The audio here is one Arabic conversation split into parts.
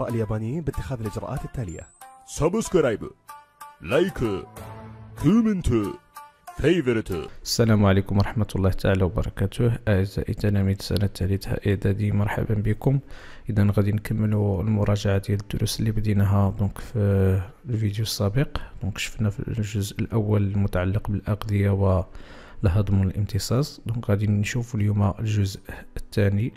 أبرأ اليابانيين باتخاذ الإجراءات التالية سبسكرايب لايك كومنت السلام عليكم ورحمة الله تعالى وبركاته أعزائي تلاميذ السنة الثالثة إعدادي مرحبا بكم إذا غادي نكملوا المراجعة ديال الدروس اللي بديناها دونك في الفيديو السابق دونك شفنا في الجزء الأول المتعلق بالأقضية والهضم والامتصاص دونك غادي نشوف اليوم الجزء الثاني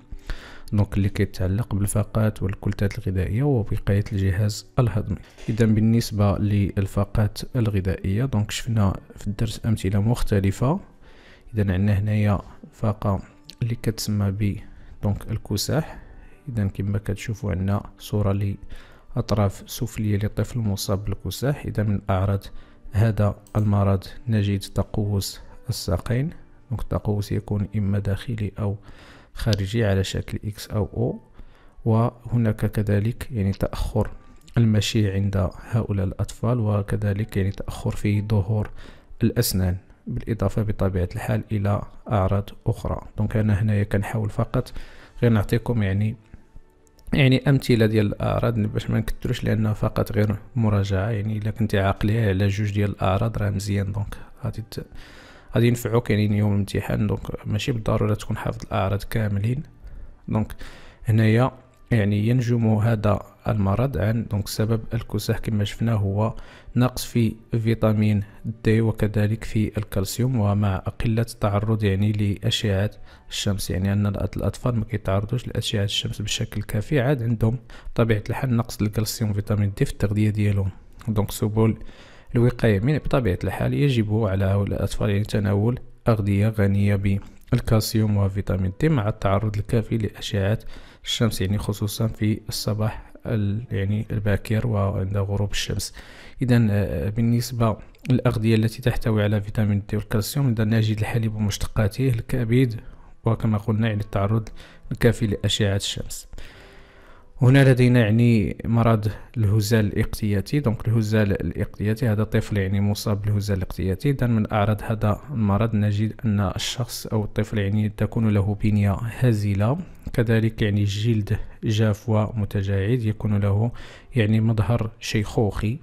دونك اللي كيتعلق بالفاقات والكلتات الغذائيه ووقايه الجهاز الهضمي اذا بالنسبه للفاقات الغذائيه دونك شفنا في الدرس امثله مختلفه اذا عندنا هنايا فاقه اللي كتسمى ب دونك الكساح اذا كما كتشوفوا عندنا صوره لأطراف سفليه للطفل المصاب بالكساح اذا من اعراض هذا المرض نجد تقوس الساقين دونك التقوس يكون اما داخلي او خارجي على شكل X أو O وهناك كذلك يعني تأخر المشي عند هؤلاء الأطفال وكذلك يعني تأخر في ظهور الأسنان بالإضافة بطبيعة الحال إلى أعراض أخرى دونك أنا هنايا كنحاول فقط غير نعطيكم يعني يعني امثله ديال الاعراض باش ما نكثروش لانها فقط غير مراجعه يعني الا كنتي عاقليه على جوج ديال الاعراض راه مزيان دونك غادي غادي ينفعوك يعني يوم الامتحان دونك ماشي بالضروره تكون حافظ الاعراض كاملين دونك هنايا يعني ينجم هذا المرض عن دونك سبب الكساح كما شفنا هو نقص في فيتامين دي وكذلك في الكالسيوم ومع قلة التعرض يعني لأشعة الشمس يعني أن الأطفال ما كيتعرضوش لأشعة الشمس بشكل كافي عاد عندهم طبيعة الحال نقص الكالسيوم فيتامين دي في التغذية ديالهم دونك سبل الوقاية من بطبيعة الحال يجب على هؤلاء الأطفال يعني تناول أغذية غنية بالكالسيوم وفيتامين د مع التعرض الكافي لأشعة الشمس يعني خصوصا في الصباح يعني الباكر وعند غروب الشمس اذا آه، بالنسبه للاغذيه التي تحتوي على فيتامين د والكالسيوم اذا نجد الحليب ومشتقاته الكبد وكما قلنا يعني التعرض الكافي لاشعه الشمس هنا لدينا يعني مرض الهزال الاقتياتي دونك الهزال الاقتياتي هذا طفل يعني مصاب بالهزال الاقتياتي اذا من اعراض هذا المرض نجد ان الشخص او الطفل يعني تكون له بنيه هزيله كذلك يعني الجلد جاف ومتجاعد يكون له يعني مظهر شيخوخي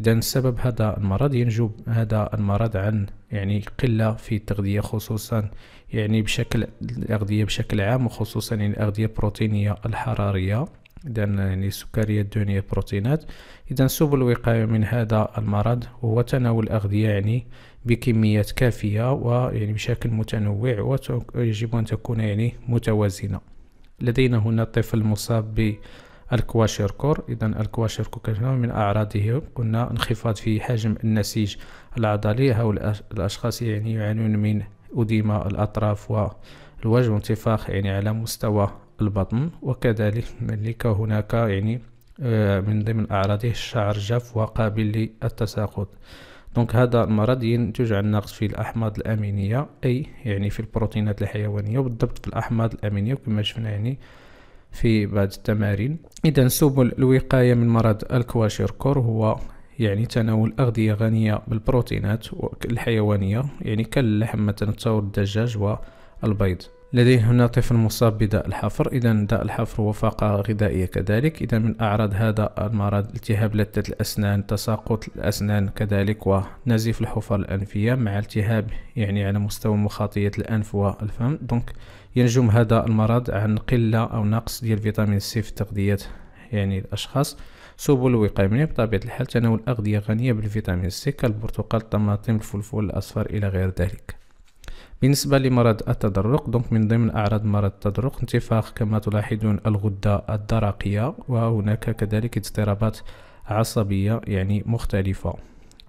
اذا سبب هذا المرض ينجو هذا المرض عن يعني قله في التغذيه خصوصا يعني بشكل الاغذيه بشكل عام وخصوصا يعني الاغذيه البروتينيه الحراريه اذا يعني السكري الدهنيه بروتينات اذا سبل الوقايه من هذا المرض هو تناول الاغذيه يعني بكميات كافيه ويعني بشكل متنوع ويجب ان تكون يعني متوازنه لدينا هنا الطفل المصاب بالكواشيركور اذا الكواشيركور كان من اعراضه قلنا انخفاض في حجم النسيج العضلي هؤلاء الاشخاص يعني يعانون من اوديما الأطراف والوجه وانتفاخ يعني على مستوى البطن وكذلك هناك يعني آه، من ضمن أعراضه الشعر جاف وقابل للتساقط دونك هذا المرض ينتج عن نقص في الأحماض الأمينية أي يعني في البروتينات الحيوانية وبالضبط في الأحماض الأمينية كما شفنا يعني في بعض التمارين إذا سبل الوقاية من مرض الكواشيركور هو يعني تناول أغذية غنية بالبروتينات الحيوانية يعني كاللحم مثلا التور الدجاج والبيض لدي هنا طفل مصاب بداء الحفر إذا داء الحفر وفاقة غذائية كذلك إذا من أعراض هذا المرض التهاب لثة الأسنان تساقط الأسنان كذلك ونزيف الحفر الأنفية مع التهاب يعني على مستوى مخاطية الأنف والفم دونك ينجم هذا المرض عن قلة أو نقص ديال فيتامين سي في تغذية يعني الأشخاص سبل الوقاية منه بطبيعة الحال تناول أغذية غنية بالفيتامين سي كالبرتقال الطماطم الفلفل الأصفر إلى غير ذلك بالنسبة لمرض التدرق دونك من ضمن أعراض مرض التدرق انتفاخ كما تلاحظون الغدة الدرقية وهناك كذلك اضطرابات عصبية يعني مختلفة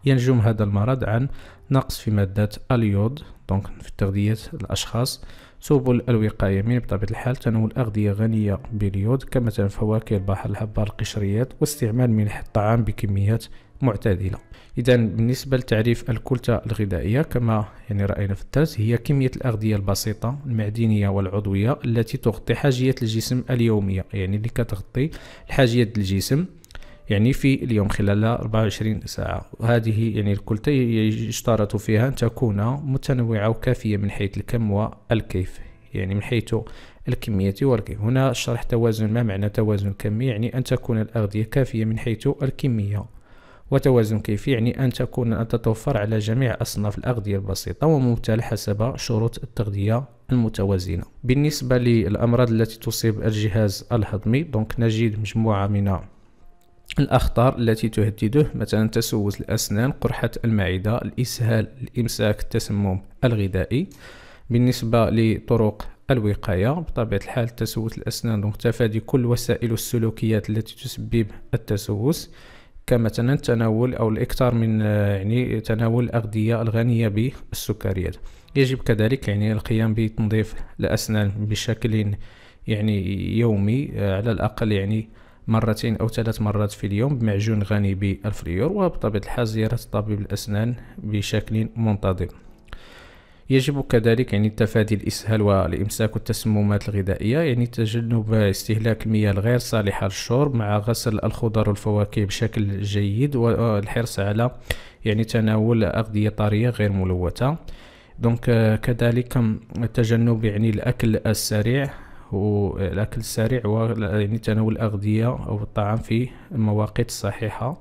ينجم هذا المرض عن نقص في مادة اليود دونك في تغذية الأشخاص سبل الوقاية من بطبيعة الحال تناول أغذية غنية باليود كمثلا فواكه البحر الحبة القشريات واستعمال ملح الطعام بكميات معتدلة إذا بالنسبة لتعريف الكلتة الغذائية كما يعني رأينا في الدرس هي كمية الأغذية البسيطة المعدنية والعضوية التي تغطي حاجيات الجسم اليومية يعني اللي كتغطي الحاجيات الجسم يعني في اليوم خلال 24 ساعة وهذه يعني الكلتي يشترط فيها أن تكون متنوعة وكافية من حيث الكم والكيف يعني من حيث الكمية والكيف هنا شرح توازن ما معنى توازن كمي يعني أن تكون الأغذية كافية من حيث الكمية وتوازن كيفي يعني أن تكون أن تتوفر على جميع أصناف الأغذية البسيطة وممتلة حسب شروط التغذية المتوازنة بالنسبة للأمراض التي تصيب الجهاز الهضمي دونك نجد مجموعة من الأخطار التي تهدده مثلا تسوس الأسنان قرحة المعدة الإسهال الإمساك التسمم الغذائي بالنسبة لطرق الوقاية بطبيعة الحال تسوس الأسنان دونك تفادي كل وسائل السلوكيات التي تسبب التسوس كمثلا التناول أو الإكثار من يعني تناول الأغذية الغنية بالسكريات يجب كذلك يعني القيام بتنظيف الأسنان بشكل يعني يومي على الأقل يعني مرتين أو ثلاث مرات في اليوم بمعجون غني بألف وبطبيعة الحال زيارة طبيب الأسنان بشكل منتظم يجب كذلك يعني تفادي الإسهال والإمساك التسممات الغذائية يعني تجنب استهلاك المياه الغير صالحة للشرب مع غسل الخضر والفواكه بشكل جيد والحرص على يعني تناول أغذية طرية غير ملوثة دونك كذلك تجنب يعني الأكل السريع والأكل السريع وتناول يعني الأغذية أو الطعام في المواقيت الصحيحة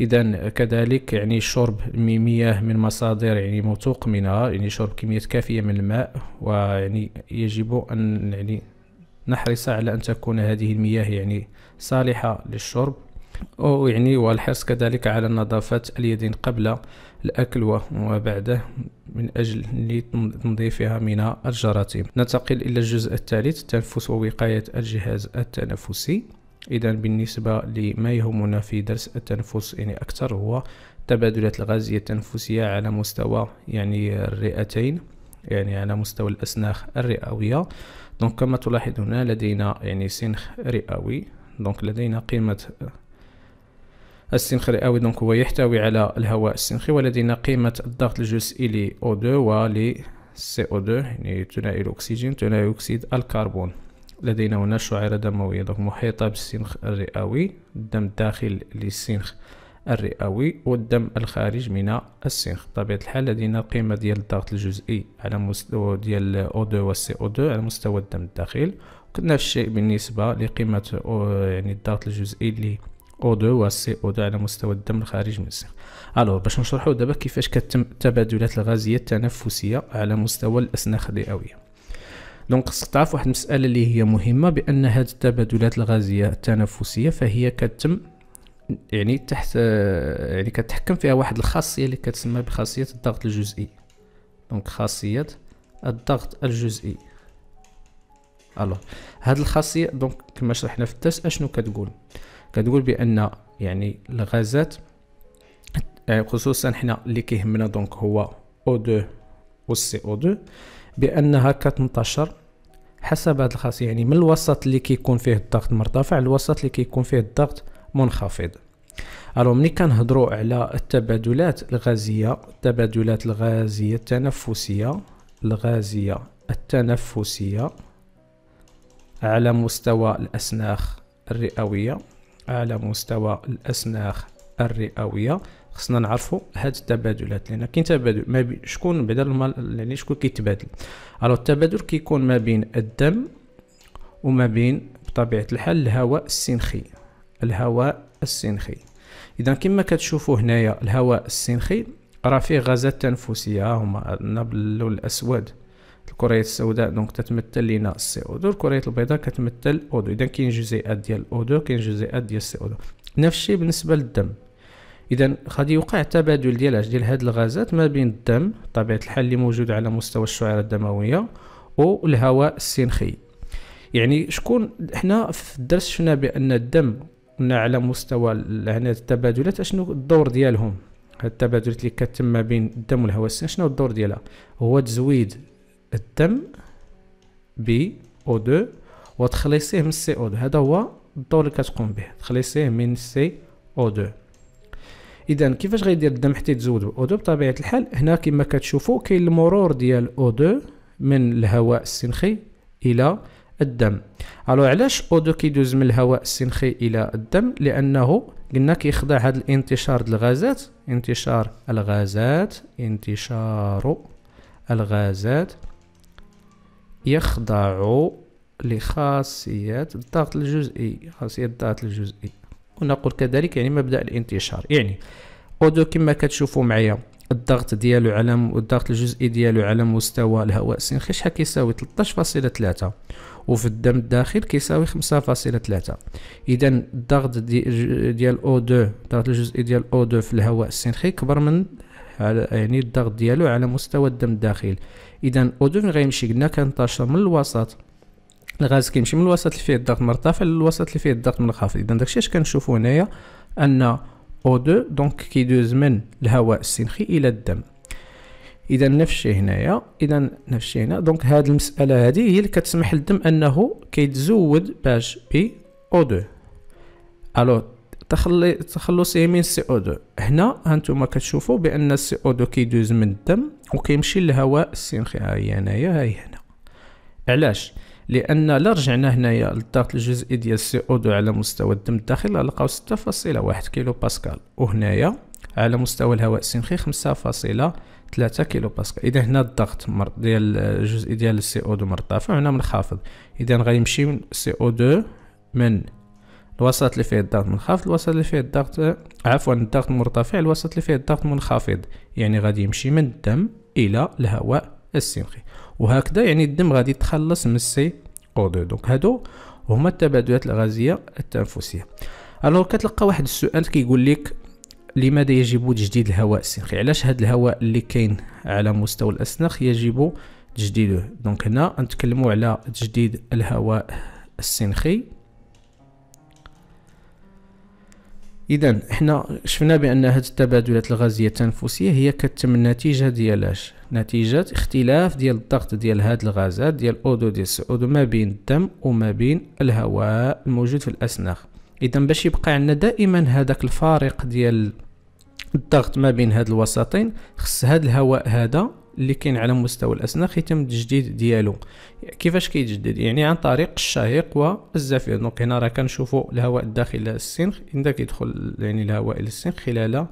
إذا كذلك يعني شرب مياه من مصادر يعني موثوق منها يعني شرب كمية كافية من الماء ويعني يجب أن يعني نحرص على أن تكون هذه المياه يعني صالحة للشرب او يعني والحرص كذلك على نظافة اليدين قبل الأكل وما بعده من أجل تنظيفها من الجراثيم ننتقل إلى الجزء الثالث التنفس ووقاية الجهاز التنفسي إذا بالنسبة لما يهمنا في درس التنفس يعني أكثر هو تبادلات الغازية التنفسية على مستوى يعني الرئتين يعني على مستوى الأسناخ الرئوية دونك كما تلاحظون لدينا يعني سنخ رئوي دونك لدينا قيمة السنخري أو دونك هو يحتوي على الهواء السنخي ولدينا قيمة الضغط الجزئي ل O2 سي CO2 يعني ثنائي الأكسجين ثنائي أكسيد الكربون لدينا هنا شعيرة دموية دونك محيطة بالسنخ الرئوي الدم الداخل للسنخ الرئوي والدم الخارج من السنخ بطبيعة الحال لدينا قيمة ديال الضغط الجزئي على مستوى ديال O2 و CO2 على مستوى الدم الداخل نفس الشيء بالنسبة لقيمة يعني الضغط الجزئي اللي O2 والCO2 على مستوى الدم الخارج من السير الو باش نشرحو دابا كيفاش كتم التبادلات الغازيه التنفسيه على مستوى الاسنان الرئويه دونك خصك تعرف واحد المساله اللي هي مهمه بان هاد التبادلات الغازيه التنفسيه فهي كتم يعني تحت يعني كتحكم فيها واحد الخاصيه اللي كتسمى بخاصيه الضغط الجزئي دونك خاصيه الضغط الجزئي الو هاد الخاصيه دونك كما شرحنا في الدرس اشنو كتقول كتقول بان يعني الغازات خصوصا حنا اللي كيهمنا دونك هو O2 سي او 2 بانها كتنتشر حسب هذه الخاصيه يعني من الوسط اللي كيكون فيه الضغط مرتفع للوسط اللي كيكون فيه الضغط منخفض الو ملي كنهضروا على التبادلات الغازيه التبادلات الغازيه التنفسيه الغازيه التنفسيه على مستوى الاسناخ الرئويه على مستوى الاسناخ الرئويه خصنا نعرفوا هاد التبادلات لان كاين تبادل ما بين شكون بعدا يعني شكون كيتبادل الو التبادل كيكون ما بين الدم وما بين بطبيعه الحال الهواء السنخي الهواء السنخي اذا كما كتشوفوا هنايا الهواء السنخي راه فيه غازات تنفسيه هما النبل الاسود الكريات السوداء دونك تتمثل لينا السي او 2 الكريات البيضاء كتمثل او 2 اذا كاين جزيئات ديال او 2 كاين جزيئات ديال السي او 2 نفس الشيء بالنسبه للدم اذا غادي يوقع تبادل ديال اش ديال هاد الغازات ما بين الدم طبيعه الحال اللي موجود على مستوى الشعيره الدمويه والهواء السنخي يعني شكون حنا في الدرس شفنا بان الدم قلنا على مستوى هنا التبادلات اشنو الدور ديالهم هاد التبادلات اللي كتم ما بين الدم والهواء السنخي شنو الدور ديالها هو تزويد الدم بي او 2 وتخلصيه من السي او 2 هذا هو الدور اللي كتقوم به تخليصيه من السي او 2 اذا كيفاش غيدير الدم حتى يتزود او 2 بطبيعه الحال هنا كما كتشوفوا كاين المرور ديال او 2 من الهواء السنخي الى الدم الو علاش او 2 كيدوز من الهواء السنخي الى الدم لانه قلنا كيخضع هذا الانتشار ديال الغازات انتشار الغازات انتشار الغازات يخضع لخاصية الضغط الجزئي خاصية الضغط الجزئي ونقول كذلك يعني مبدأ الانتشار يعني أودو كما كتشوفوا معايا الضغط ديالو على الضغط الجزئي ديالو على مستوى الهواء السنخي شحال كيساوي 13.3 وفي الدم الداخل كيساوي 5.3 اذا الضغط دي ديال او 2 الضغط الجزئي ديال او 2 في الهواء السنخي كبر من على يعني الضغط ديالو على مستوى الدم الداخلي اذا الاذن غيمشي قلنا كنطاشر من الوسط الغاز كيمشي من الوسط اللي فيه الضغط مرتفع للوسط اللي فيه الضغط منخفض اذا داكشي اش كنشوفو هنايا ان او دو دونك كيدوز من الهواء السنخي الى الدم اذا نفس الشيء هنايا اذا نفس الشيء هنا دونك هاد المساله هذه هي اللي كتسمح للدم انه كيتزود باش بي او دو الو تخلي من السي او 2 هنا هانتوما كتشوفوا بان السي او 2 كيدوز من الدم وكيمشي للهواء السنخي ها هي هنايا ها هي هنا علاش لان لا رجعنا هنايا للضغط الجزئي ديال السي او 2 على مستوى الدم الداخل لقاو 6.1 كيلو باسكال وهنايا على مستوى الهواء السنخي 5.3 كيلو باسكال اذا هنا الضغط ديال الجزئي ديال السي او 2 مرتفع هنا منخفض اذا غيمشي السي او 2 من الوسط اللي فيه الضغط منخفض الوسط اللي فيه الضغط عفوا الضغط مرتفع الوسط اللي فيه الضغط منخفض يعني غادي يمشي من الدم الى الهواء السمخي وهكذا يعني الدم غادي يتخلص من السي او دو دونك هادو هما التبادلات الغازيه التنفسيه الوغ كتلقى واحد السؤال كيقول لك لماذا يجب تجديد الهواء السمخي علاش هاد الهواء اللي كاين على مستوى الاسنخ يجب تجديده دونك هنا نتكلموا على تجديد الهواء السنخي اذا احنا شفنا بان هذه التبادلات الغازيه التنفسيه هي كتم النتيجه ديال اش نتيجه اختلاف ديال الضغط ديال هاد الغازات ديال اودو ديال السعودو ما بين الدم وما بين الهواء الموجود في الاسنان اذا باش يبقى عندنا دائما هذاك الفارق ديال الضغط ما بين هاد الوسطين خص هاد الهواء هذا اللي كاين على مستوى الاسنان يتم التجديد ديالو كيفاش كيتجدد يعني عن طريق الشهيق والزفير دونك هنا راه كنشوفوا الهواء الداخل السنخ عندما كيدخل يعني الهواء الى السنخ خلال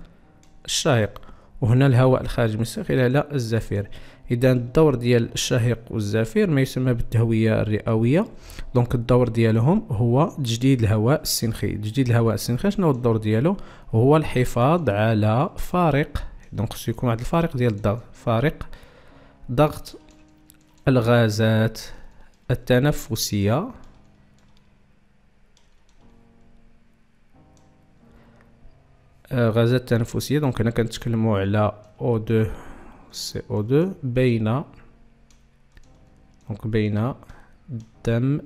الشهيق وهنا الهواء الخارج من السنخ خلال الزفير اذا الدور ديال الشهيق والزفير ما يسمى بالتهويه الرئويه دونك الدور ديالهم هو تجديد الهواء السنخي تجديد الهواء السنخي شنو الدور ديالو هو الحفاظ على فارق دونك خصو يكون واحد الفارق ديال الضغط فارق ضغط الغازات التنفسية آه، غازات تنفسية دونك هنا كنتكلمو على O2 CO2 بين دونك بين الدم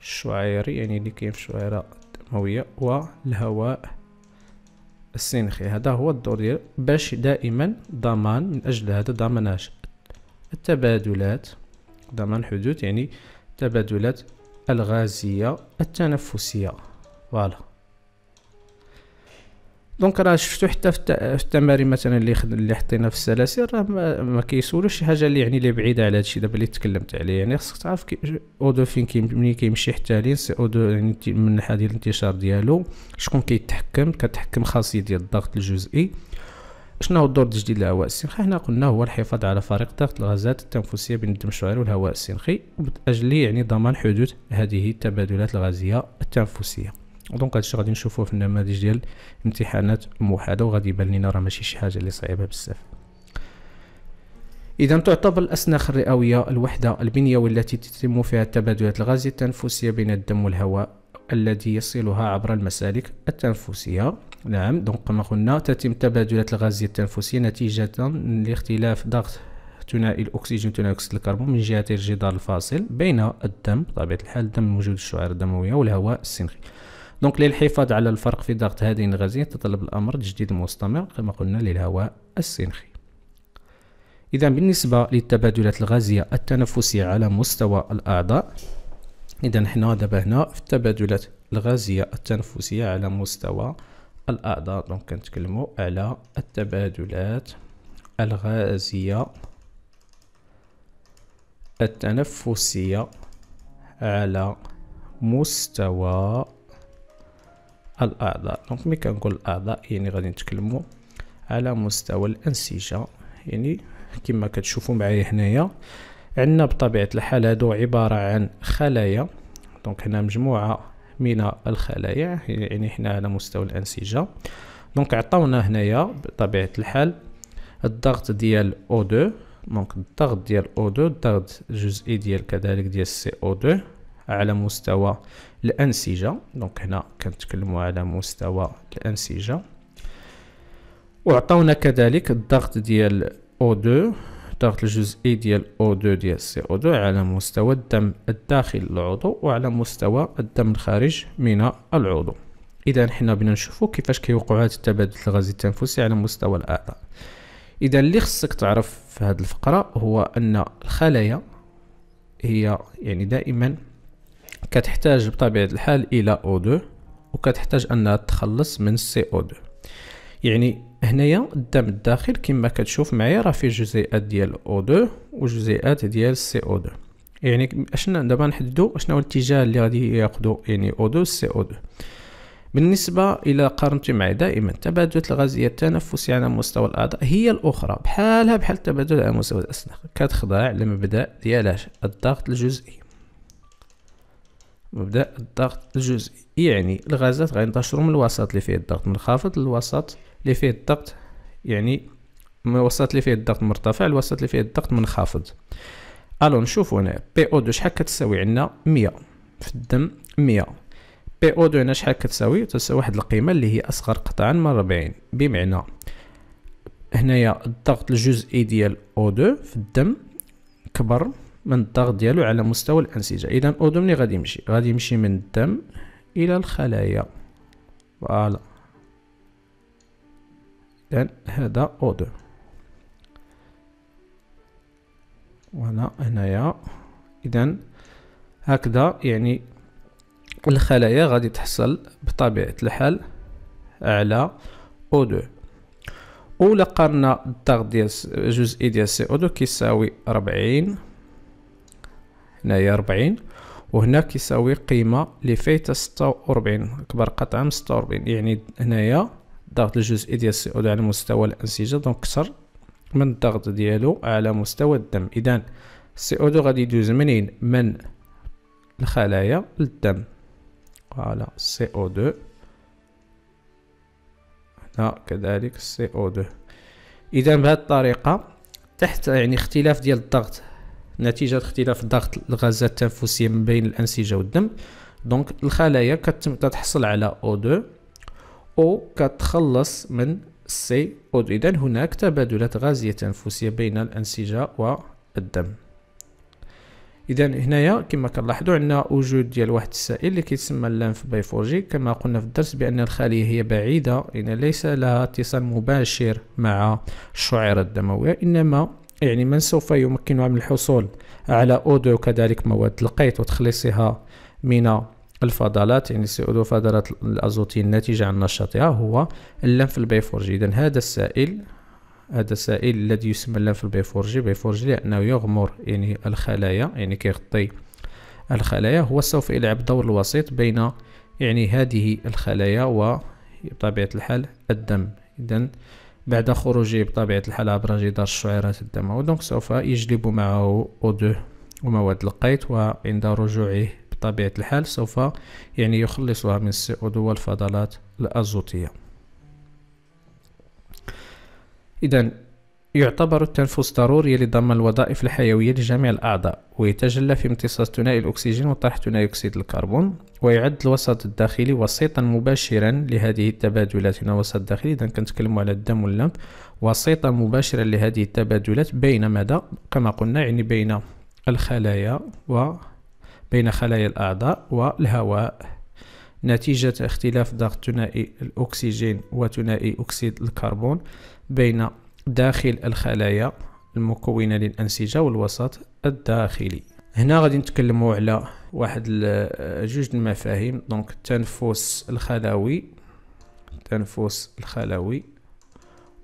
الشعيري يعني اللي كاين في الشعيرة الدموية والهواء السين هذا هو الدور ديالو باش دائما ضمان من اجل هذا ضمان التبادلات ضمان حدوث يعني تبادلات الغازيه التنفسيه فوالا دونك راه شفتو حتى في التمارين مثلا اللي خد... اللي حطينا في السلاسل راه ما, ما كيسولوش شي حاجه اللي يعني اللي بعيده على هادشي دابا اللي تكلمت عليه يعني خصك تعرف كي... دو فين كي ملي كيمشي حتى لين سي دو يعني من الناحيه ديال الانتشار ديالو شكون كيتحكم كتحكم خاصيه ديال الضغط الجزئي شنو هو الدور الجديد للهواء السنخي حنا قلنا هو الحفاظ على فريق ضغط الغازات التنفسيه بين الدم الشعري والهواء السنخي اجل يعني ضمان حدوث هذه التبادلات الغازيه التنفسيه دونك هادشي غادي نشوفوه في النماذج ديال امتحانات موحده وغادي يبان لينا راه ماشي شي حاجه اللي صعيبه بزاف إذا تعتبر الأسناخ الرئوية الوحدة البنيوية التي تتم فيها التبادلات الغازية التنفسية بين الدم والهواء الذي يصلها عبر المسالك التنفسية نعم دونك كما قلنا تتم التبادلات الغازية التنفسية نتيجة لاختلاف ضغط ثنائي الأكسجين ثنائي أكسيد الكربون من جهة الجدار الفاصل بين الدم بطبيعة الحال الدم الموجود الشعيره الدموية والهواء السنخي دونك للحفاظ على الفرق في ضغط هذه الغازين تطلب الأمر تجديد مستمر كما قلنا للهواء السنخي إذا بالنسبة للتبادلات الغازية التنفسية على مستوى الأعضاء إذا حنا دابا هنا في التبادلات الغازية التنفسية على مستوى الأعضاء دونك كنتكلمو على التبادلات الغازية التنفسية على مستوى الاعضاء دونك ملي كنقول الاعضاء يعني غادي نتكلموا على مستوى الانسجه يعني كما كتشوفوا معايا هنايا عندنا بطبيعه الحال هادو عباره عن خلايا دونك هنا مجموعه من الخلايا يعني حنا على مستوى الانسجه دونك عطاونا هنايا بطبيعه الحال الضغط ديال O2 دونك الضغط ديال O2 الضغط الجزئي ديال كذلك ديال سي او 2 على مستوى الأنسجة دونك هنا كنتكلموا على مستوى الأنسجة وعطاونا كذلك الضغط ديال O2 الضغط الجزئي ديال O2 ديال سي او 2 على مستوى الدم الداخل العضو وعلى مستوى الدم الخارج من العضو اذا حنا بغينا نشوفوا كيفاش كيوقع هذا التبادل الغازي التنفسي على مستوى الاعضاء اذا اللي خصك تعرف في هذه الفقره هو ان الخلايا هي يعني دائما كتحتاج بطبيعة الحال إلى O2 وكتحتاج أنها تخلص من CO2 يعني هنايا الدم الداخل كما كتشوف معايا راه فيه جزيئات ديال O2 وجزيئات ديال CO2 يعني اشنا دابا نحددو شنو هو الاتجاه اللي غادي ياخدو يعني O2 CO2 بالنسبة إلى قارنتي مع دائما تبادل الغازية التنفسي على مستوى الأعضاء هي الأخرى بحالها بحال التبادل على مستوى الأسنان كتخضع لمبدأ ديالاش الضغط الجزئي مبدا الضغط الجزئي يعني الغازات غينتشروا من الوسط اللي فيه الضغط منخفض للوسط اللي فيه الضغط يعني من الوسط اللي فيه الضغط مرتفع الوسط اللي فيه الضغط منخفض الو نشوفو هنا بي او دو شحال كتساوي عندنا مية في الدم مية بي او دو هنا شحال كتساوي تساوي واحد القيمه اللي هي اصغر قطعا من 40 بمعنى هنايا الضغط الجزئي ديال او دو في الدم كبر من الضغط ديالو على مستوى الانسجه اذا اودمني غادي يمشي غادي يمشي من الدم الى الخلايا فوالا اذا هذا اودو وهنا هنايا اذا هكذا يعني الخلايا غادي تحصل بطبيعه الحال علي او O2 ولا الضغط ديال جزئي ديال سي او 2 كيساوي 40 هنايا ربعين وهنا كيساوي قيمة اللي فايتة ستة أكبر قطعة من ستة يعني هنايا الضغط الجزئي ديال السي او على مستوى الأنسجة دونك كثر من الضغط ديالو على مستوى الدم إذا السي او غادي يدوز منين من الخلايا للدم على سي او دو هنا كذلك سي او دو إذا بهذه الطريقة تحت يعني اختلاف ديال الضغط نتيجه اختلاف الضغط الغازات التنفسيه من بين الانسجه والدم دونك الخلايا كتم تتحصل على O2 او كتخلص من سي او اذا هناك تبادلات غازيه تنفسيه بين الانسجه والدم اذا هنايا كما كنلاحظوا عندنا وجود ديال واحد السائل اللي كيتسمى اللانف بايفورجي كما قلنا في الدرس بان الخليه هي بعيده يعني ليس لها اتصال مباشر مع الشعيره الدمويه انما يعني من سوف يمكنها من الحصول على أودو وكذلك مواد القيت وتخليصها من الفضلات يعني سي أودو فضلات الأزوتي الناتجة عن نشاطها هو اللنف البيفورجي إذا هذا السائل هذا السائل الذي يسمى اللنف البيفورجي بيفورجي لأنه يغمر يعني الخلايا يعني كيغطي الخلايا هو سوف يلعب دور الوسيط بين يعني هذه الخلايا وبطبيعة الحال الدم إذا بعد خروجه بطبيعة الحال عبر جدار الشعيرات الدموية دونك سوف يجلب معه أو 2 ومواد القيت وعند رجوعه بطبيعة الحال سوف يعني يخلصها من CO2 والفضلات الأزوتية إذا يعتبر التنفس ضروري لضم الوظائف الحيوية لجميع الأعضاء ويتجلى في امتصاص ثنائي الأكسجين وطرح ثنائي أكسيد الكربون ويعد الوسط الداخلي وسيطا مباشرا لهذه التبادلات هنا وسط داخلي إذا كنتكلموا على الدم واللمب وسيطا مباشرا لهذه التبادلات بين ماذا كما قلنا يعني بين الخلايا و بين خلايا الأعضاء والهواء نتيجة اختلاف ضغط ثنائي الأكسجين وثنائي أكسيد الكربون بين داخل الخلايا المكونة للأنسجة والوسط الداخلي هنا غادي نتكلموا على واحد جوج المفاهيم دونك التنفس الخلوي التنفس الخلوي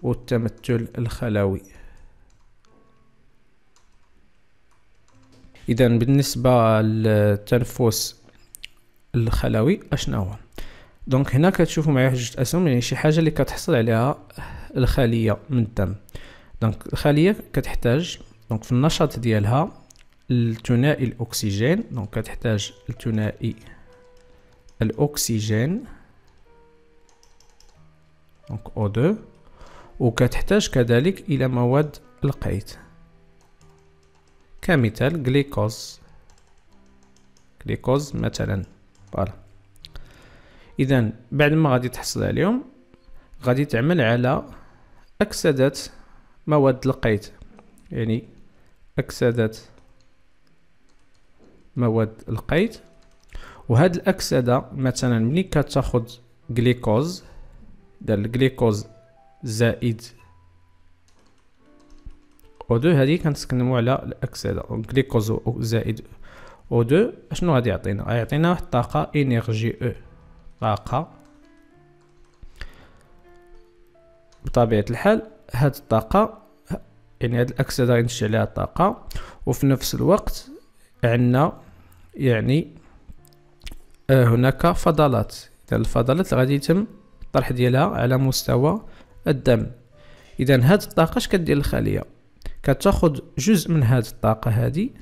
والتمثل الخلوي اذا بالنسبه للتنفس الخلوي اشنو هو دونك هنا كتشوفوا معايا واحد جوج اسهم يعني شي حاجه اللي كتحصل عليها الخليه من الدم دونك الخليه كتحتاج دونك في النشاط ديالها الثنائي الاكسجين دونك كتحتاج الثنائي الاكسجين دونك او 2 وكتحتاج كذلك الى مواد القيت كمثال جليكوز جليكوز مثلا فوالا اذا بعد ما غادي تحصل عليهم غادي تعمل على أكسدة مواد القيت يعني أكسدة مواد القيت وهاد الأكسدة مثلا ملي كتاخد جليكوز ديال الجليكوز زايد او دو هادي كنتكلمو على الأكسدة جليكوز زايد او دو شنو غادي يعطينا؟ غادي يعطينا واحد الطاقة انرجي او طاقة بطبيعه الحال هاد الطاقه يعني هاد الاكس هذا غينتج عليها الطاقه وفي نفس الوقت عندنا يعني آه هناك فضلات اذا الفضلات غادي يتم الطرح ديالها على مستوى الدم اذا هاد الطاقه اش كدير الخليه كتاخذ جزء من هاد الطاقه هادي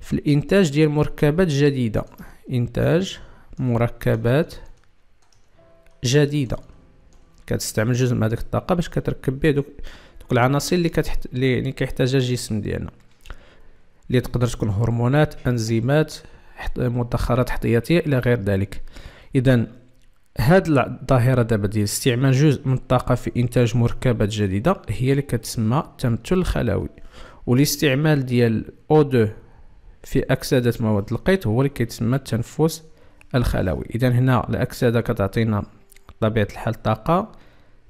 في الانتاج ديال مركبات جديده انتاج مركبات جديده كتستعمل جزء من هذيك الطاقه باش كتركب به دوك دوك العناصر اللي كتحت اللي كيحتاجها الجسم ديالنا اللي تقدر تكون هرمونات انزيمات مدخرات احتياطيه الى غير ذلك اذا هاد الظاهره دابا ديال استعمال جزء من الطاقه في انتاج مركبات جديده هي اللي كتسمى التمثل الخلوي والاستعمال ديال او 2 في اكسده مواد القيت هو اللي كيتسمى التنفس الخلوي اذا هنا الاكسده كتعطينا بطبيعة الحال طاقة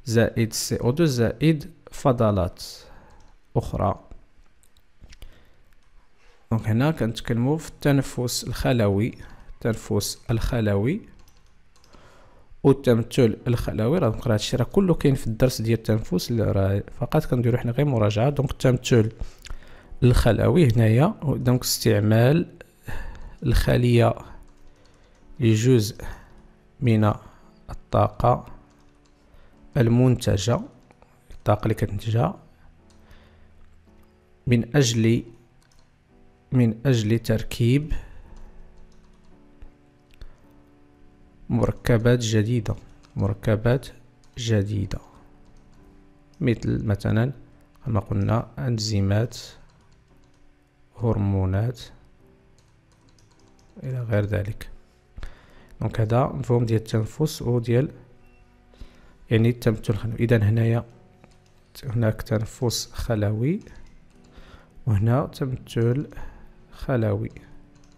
زائد سي او دو زائد فضلات أخرى دونك هنا كنتكلمو في التنفس الخلوي التنفس الخلوي والتمثل الخلوي راه نقرا هادشي راه كله كاين في الدرس ديال التنفس راه فقط كنديرو حنا غير مراجعه دونك التمثل الخلوي هنايا دونك استعمال الخليه لجزء من الطاقة المنتجة الطاقة اللي كتنتجها من أجل من أجل تركيب مركبات جديدة مركبات جديدة مثل مثلا كما قلنا أنزيمات هرمونات إلى غير ذلك دونك هذا الفورم ديال التنفس وديال يعني التمثل الخلوي اذا هنايا هناك تنفس خلوي وهنا تمثل خلوي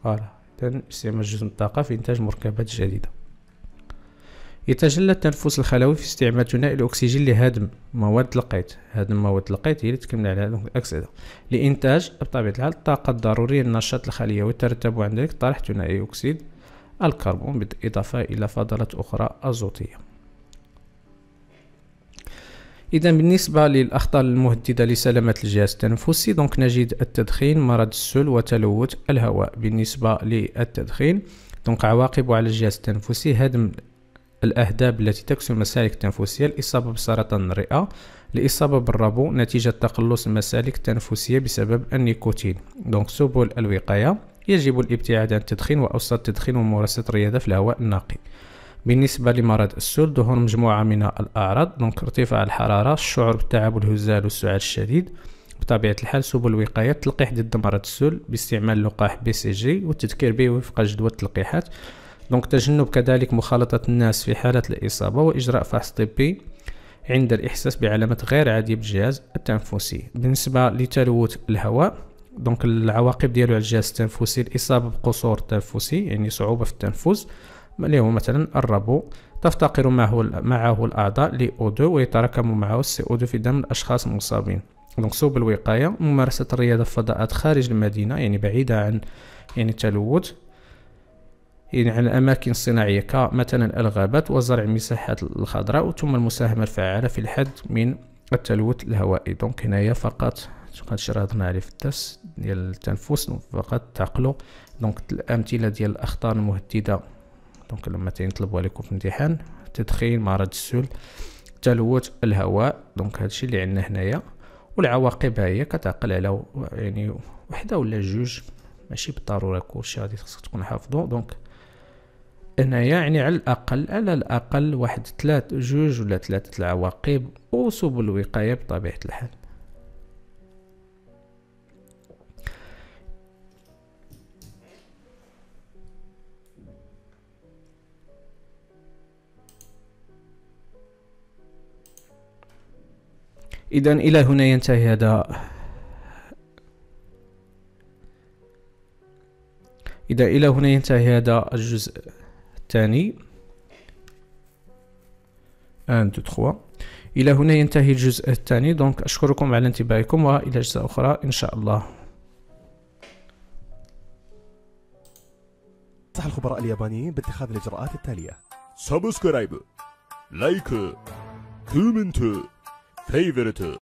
فوالا اذا استعمال جزء من الطاقه في انتاج مركبات جديده يتجلى التنفس الخلوي في استعمال ثنائي الاكسجين لهدم مواد القيت هدم مواد القيت هي اللي تكمل عليها الاكسده لانتاج بطبيعه الحال الطاقه الضروريه للنشاط الخليه وترتب عن ذلك طرح ثنائي اكسيد الكربون بالإضافة إلى فضلات أخرى أزوتية إذا بالنسبة للأخطار المهددة لسلامة الجهاز التنفسي دونك نجد التدخين مرض السل وتلوث الهواء بالنسبة للتدخين دونك عواقبه على الجهاز التنفسي هدم الأهداب التي تكسر المسالك التنفسية الإصابة بسرطان الرئة الإصابة بالربو نتيجة تقلص المسالك التنفسية بسبب النيكوتين دونك سبل الوقاية يجب الابتعاد عن التدخين وأوسط التدخين وممارسة الرياضة في الهواء النقي بالنسبة لمرض السل ظهور مجموعة من الأعراض دونك ارتفاع الحرارة الشعور بالتعب والهزال والسعال الشديد بطبيعة الحال سبل الوقاية التلقيح ضد مرض السل باستعمال لقاح بي سي جي والتذكير به وفق جدول التلقيحات دونك تجنب كذلك مخالطة الناس في حالة الإصابة وإجراء فحص طبي عند الإحساس بعلامات غير عادية بالجهاز التنفسي بالنسبة لتلوث الهواء دونك العواقب ديالو على الجهاز التنفسي الاصابه بقصور تنفسي يعني صعوبه في التنفس اللي هو مثلا الربو تفتقر معه معه الاعضاء لي او دو ويتراكم معه السي او دو في دم الاشخاص المصابين دونك صوب الوقايه ممارسه الرياضه في فضاءات خارج المدينه يعني بعيده عن يعني التلوث يعني عن الأماكن الصناعية كمثلا الغابات وزرع المساحات الخضراء ثم المساهمة الفعالة في الحد من التلوث الهوائي دونك هنايا فقط قد شرحنا عليه في الدرس ديال التنفس فقط تعقلو دونك الامثله ديال الاخطار المهدده دونك لما تنطلبوا عليكم في الامتحان تدخين مرض السل تلوث الهواء دونك هادشي اللي عندنا هنايا والعواقب هي كتعقل على يعني وحده ولا جوج ماشي بالضروره كلشي غادي خصك تكون حافظه دونك هنايا يعني على الاقل على الاقل واحد ثلاث جوج ولا ثلاثه العواقب وسبل الوقايه بطبيعه الحال اذا الى هنا ينتهي هذا اذا الى هنا ينتهي هذا الجزء الثاني 1 2 3 الى هنا ينتهي الجزء الثاني دونك اشكركم على انتباهكم والى اجزاء اخرى ان شاء الله صح الخبراء اليابانيين باتخاذ الاجراءات التاليه سبسكرايب لايك كومنت favorite.